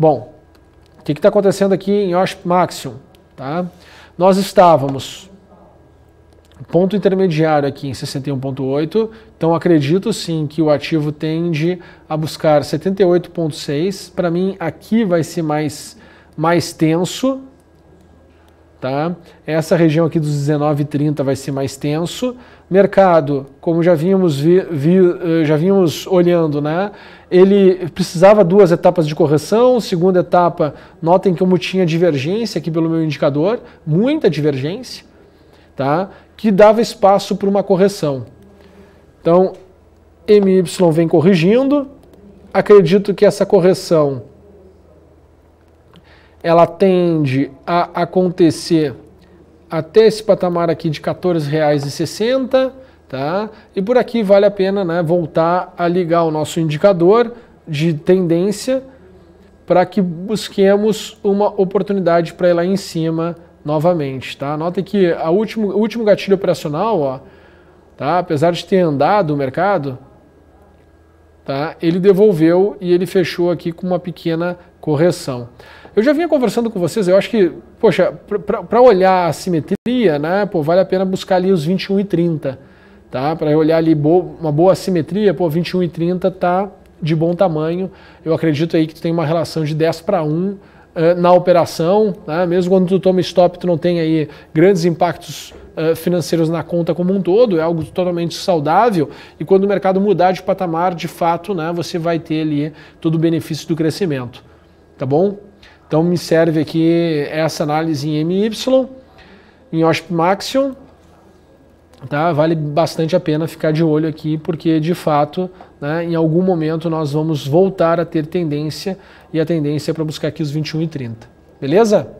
Bom, o que está acontecendo aqui em Osh Maximum? Tá? Nós estávamos ponto intermediário aqui em 61.8, então acredito sim que o ativo tende a buscar 78.6. Para mim aqui vai ser mais mais tenso, Tá? Essa região aqui dos 19,30 vai ser mais tenso. Mercado, como já vínhamos vi, vi, eh, já vimos olhando, né? ele precisava duas etapas de correção. Segunda etapa, notem como tinha divergência aqui pelo meu indicador, muita divergência, tá? que dava espaço para uma correção. Então, MY vem corrigindo. Acredito que essa correção ela tende a acontecer até esse patamar aqui de R$14,60, tá? E por aqui vale a pena né, voltar a ligar o nosso indicador de tendência para que busquemos uma oportunidade para ir lá em cima novamente, tá? Notem que a último, o último gatilho operacional, ó, tá? apesar de ter andado o mercado, tá? ele devolveu e ele fechou aqui com uma pequena correção. Eu já vinha conversando com vocês, eu acho que, poxa, para olhar a simetria, né, pô, vale a pena buscar ali os 21 e 30, tá? Para olhar ali bo uma boa simetria, pô, 21 e 30 tá de bom tamanho. Eu acredito aí que tu tem uma relação de 10 para 1 na operação, né? mesmo quando tu toma stop, tu não tem aí grandes impactos eh, financeiros na conta como um todo, é algo totalmente saudável. E quando o mercado mudar de patamar, de fato, né, você vai ter ali todo o benefício do crescimento. Tá bom? Então me serve aqui essa análise em MY, em Maximum, tá? Vale bastante a pena ficar de olho aqui, porque de fato, né, em algum momento nós vamos voltar a ter tendência e a tendência é para buscar aqui os 21 e 30. Beleza?